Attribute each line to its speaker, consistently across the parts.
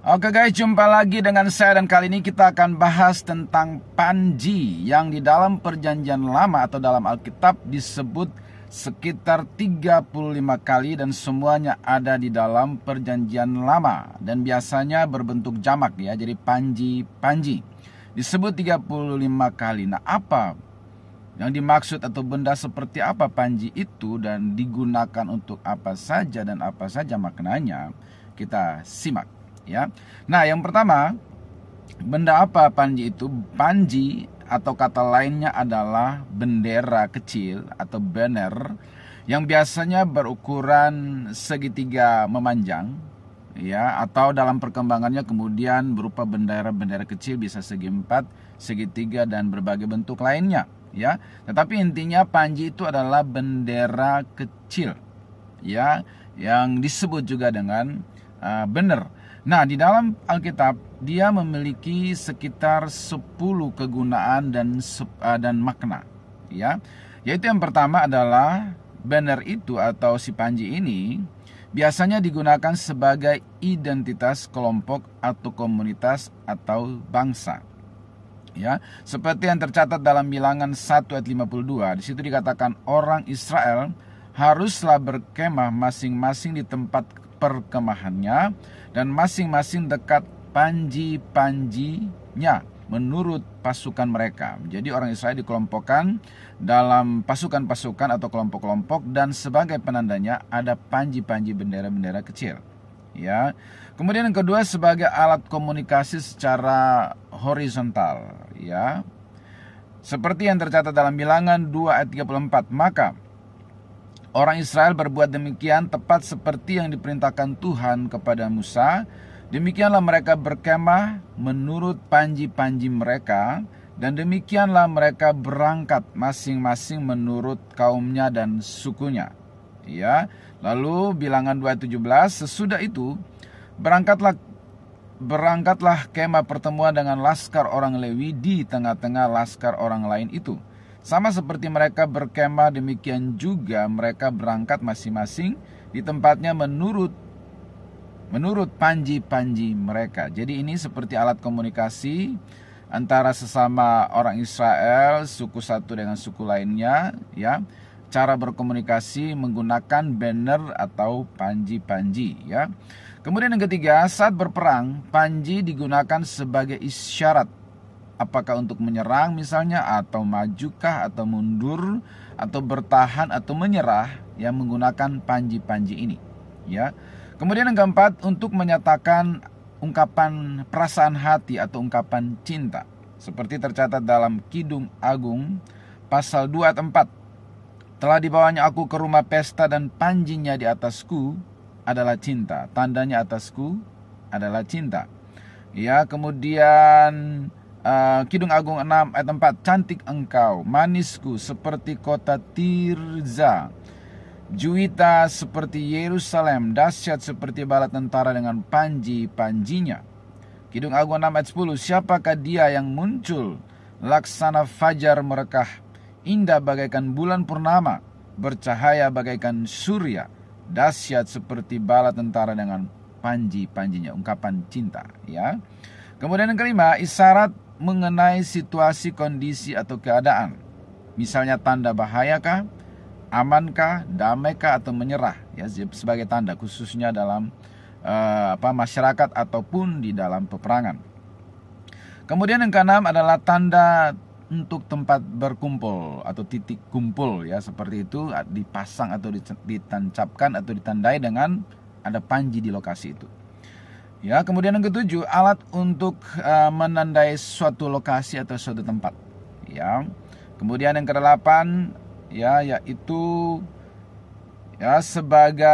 Speaker 1: Oke guys, jumpa lagi dengan saya dan kali ini kita akan bahas tentang Panji yang di dalam perjanjian lama atau dalam Alkitab disebut sekitar 35 kali dan semuanya ada di dalam perjanjian lama dan biasanya berbentuk jamak ya, jadi Panji, Panji. Disebut 35 kali. Nah, apa yang dimaksud atau benda seperti apa Panji itu dan digunakan untuk apa saja dan apa saja maknanya? Kita simak ya. Nah, yang pertama, benda apa panji itu? Panji atau kata lainnya adalah bendera kecil atau banner yang biasanya berukuran segitiga memanjang ya atau dalam perkembangannya kemudian berupa bendera-bendera kecil bisa segi empat, segitiga dan berbagai bentuk lainnya ya. Tetapi intinya panji itu adalah bendera kecil ya yang disebut juga dengan uh, banner. Nah, di dalam Alkitab dia memiliki sekitar 10 kegunaan dan eh, dan makna, ya. Yaitu yang pertama adalah banner itu atau si panji ini biasanya digunakan sebagai identitas kelompok atau komunitas atau bangsa. Ya, seperti yang tercatat dalam bilangan 1 ayat 52, di situ dikatakan orang Israel haruslah berkemah masing-masing di tempat perkemahannya dan masing-masing dekat panji-panjinya menurut pasukan mereka. Jadi orang Israel dikelompokkan dalam pasukan-pasukan atau kelompok-kelompok dan sebagai penandanya ada panji-panji bendera-bendera kecil. Ya. Kemudian yang kedua sebagai alat komunikasi secara horizontal, ya. Seperti yang tercatat dalam bilangan 2 ayat 34, maka Orang Israel berbuat demikian tepat seperti yang diperintahkan Tuhan kepada Musa. Demikianlah mereka berkemah menurut panji-panji mereka, dan demikianlah mereka berangkat masing-masing menurut kaumnya dan sukunya. Ya, lalu bilangan 217 sesudah itu berangkatlah berangkatlah kemah pertemuan dengan laskar orang Lewi di tengah-tengah laskar orang lain itu sama seperti mereka berkemah, demikian juga mereka berangkat masing-masing di tempatnya menurut menurut panji-panji mereka. Jadi ini seperti alat komunikasi antara sesama orang Israel, suku satu dengan suku lainnya, ya. Cara berkomunikasi menggunakan banner atau panji-panji, ya. Kemudian yang ketiga, saat berperang, panji digunakan sebagai isyarat apakah untuk menyerang misalnya atau majukah atau mundur atau bertahan atau menyerah yang menggunakan panji-panji ini ya kemudian yang keempat untuk menyatakan ungkapan perasaan hati atau ungkapan cinta seperti tercatat dalam Kidung Agung pasal 2 ayat 4 telah dibawanya aku ke rumah pesta dan panjinya di atasku adalah cinta tandanya atasku adalah cinta ya kemudian Eh, Kidung Agung 6 ayat 4 Cantik engkau, manisku seperti kota Tirza Juwita seperti Yerusalem, dasyat seperti bala tentara dengan panji-panjinya Kidung Agung 6 ayat 10 Siapakah dia yang muncul? Laksana fajar merekah, indah bagaikan bulan purnama Bercahaya bagaikan surya, dasyat seperti bala tentara dengan panji-panjinya Ungkapan cinta ya Kemudian yang kelima, isyarat mengenai situasi, kondisi, atau keadaan. Misalnya tanda bahayakah, amankah, damaikah, atau menyerah. Ya, sebagai tanda khususnya dalam uh, apa masyarakat ataupun di dalam peperangan. Kemudian yang keenam adalah tanda untuk tempat berkumpul atau titik kumpul ya seperti itu dipasang atau ditancapkan atau ditandai dengan ada panji di lokasi itu. Ya, kemudian yang ketujuh, alat untuk uh, menandai suatu lokasi atau suatu tempat. Ya. Kemudian yang kedelapan, ya yaitu ya sebagai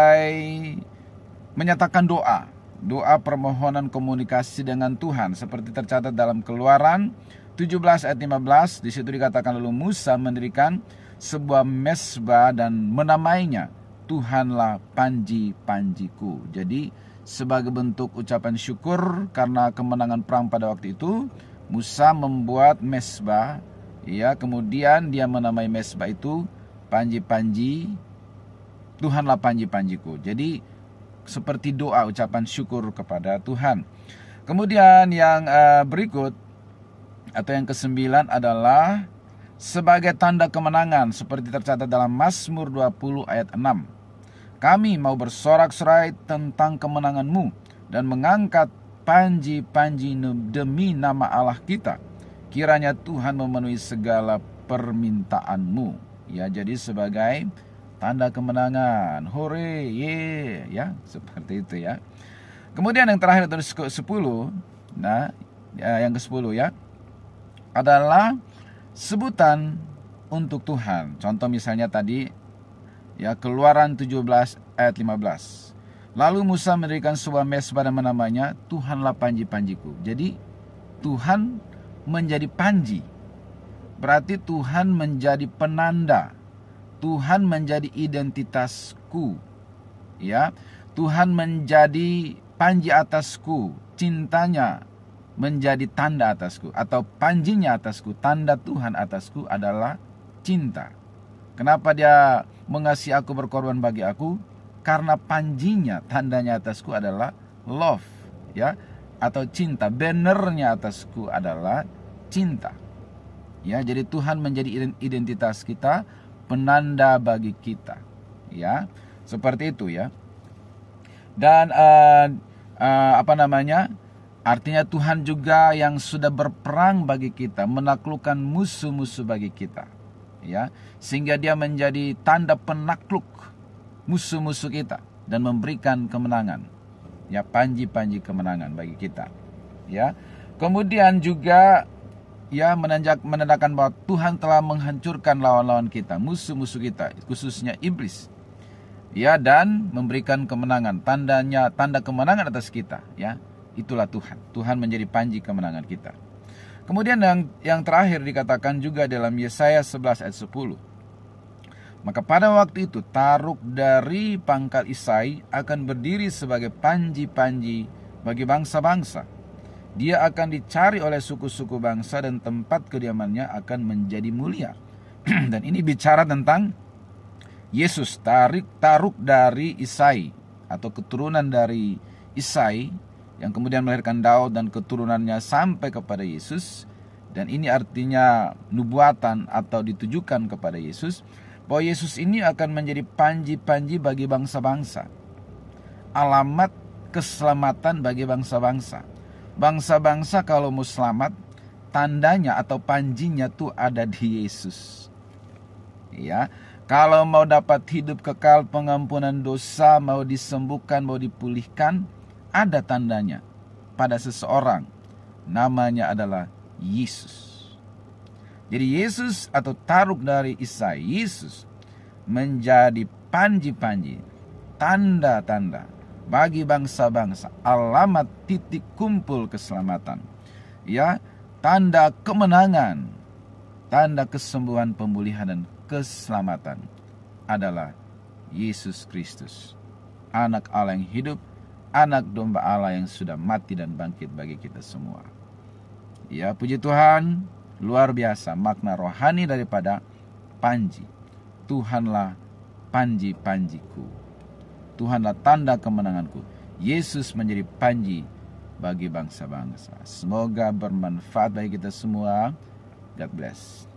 Speaker 1: menyatakan doa, doa permohonan komunikasi dengan Tuhan seperti tercatat dalam Keluaran 17 ayat 15 di situ dikatakan lalu Musa mendirikan sebuah mesbah dan menamainya Tuhanlah panji-panjiku. Jadi sebagai bentuk ucapan syukur karena kemenangan perang pada waktu itu, Musa membuat mesbah. Ya, kemudian dia menamai mesbah itu panji-panji Tuhanlah panji-panjiku. Jadi seperti doa ucapan syukur kepada Tuhan. Kemudian yang eh, berikut atau yang kesembilan adalah sebagai tanda kemenangan seperti tercatat dalam Mazmur 20 ayat 6. Kami mau bersorak-sorai tentang kemenanganmu dan mengangkat panji-panji demi nama Allah kita. Kiranya Tuhan memenuhi segala permintaanmu. Ya, jadi sebagai tanda kemenangan. Hore, ye, ya, seperti itu ya. Kemudian yang terakhir dari 10, nah, ya, yang ke-10 ya, adalah sebutan untuk Tuhan. Contoh misalnya tadi Ya, Keluaran 17 ayat 15. Lalu Musa mendirikan sebuah mesbah dan menamanya Tuhanlah panji-panjiku. Jadi Tuhan menjadi panji. Berarti Tuhan menjadi penanda. Tuhan menjadi identitasku. Ya. Tuhan menjadi panji atasku, cintanya menjadi tanda atasku atau panjinya atasku, tanda Tuhan atasku adalah cinta. Kenapa dia mengasihi aku berkorban bagi aku karena panjinya tandanya atasku adalah love ya atau cinta bannernya atasku adalah cinta ya jadi Tuhan menjadi identitas kita penanda bagi kita ya seperti itu ya dan uh, uh, apa namanya artinya Tuhan juga yang sudah berperang bagi kita menaklukkan musuh-musuh bagi kita ya sehingga dia menjadi tanda penakluk musuh-musuh kita dan memberikan kemenangan ya panji-panji kemenangan bagi kita ya kemudian juga ya menanjak menandakan bahwa Tuhan telah menghancurkan lawan-lawan kita musuh-musuh kita khususnya iblis ya dan memberikan kemenangan tandanya tanda kemenangan atas kita ya itulah Tuhan Tuhan menjadi panji kemenangan kita Kemudian yang, yang terakhir dikatakan juga dalam Yesaya 11 ayat 10. Maka pada waktu itu Taruk dari pangkal Isai akan berdiri sebagai panji-panji bagi bangsa-bangsa. Dia akan dicari oleh suku-suku bangsa dan tempat kediamannya akan menjadi mulia. dan ini bicara tentang Yesus tarik Taruk dari Isai atau keturunan dari Isai yang kemudian melahirkan Daud dan keturunannya sampai kepada Yesus dan ini artinya nubuatan atau ditujukan kepada Yesus bahwa Yesus ini akan menjadi panji-panji bagi bangsa-bangsa alamat keselamatan bagi bangsa-bangsa bangsa-bangsa kalau mau selamat tandanya atau panjinya tuh ada di Yesus ya kalau mau dapat hidup kekal pengampunan dosa mau disembuhkan mau dipulihkan ada tandanya pada seseorang. Namanya adalah Yesus. Jadi Yesus atau taruk dari Isa Yesus menjadi panji-panji, tanda-tanda bagi bangsa-bangsa, alamat titik kumpul keselamatan. Ya, tanda kemenangan, tanda kesembuhan, pemulihan dan keselamatan adalah Yesus Kristus, anak Allah yang hidup anak domba Allah yang sudah mati dan bangkit bagi kita semua. Ya puji Tuhan, luar biasa makna rohani daripada panji. Tuhanlah panji-panjiku. Tuhanlah tanda kemenanganku. Yesus menjadi panji bagi bangsa-bangsa. Semoga bermanfaat bagi kita semua. God bless.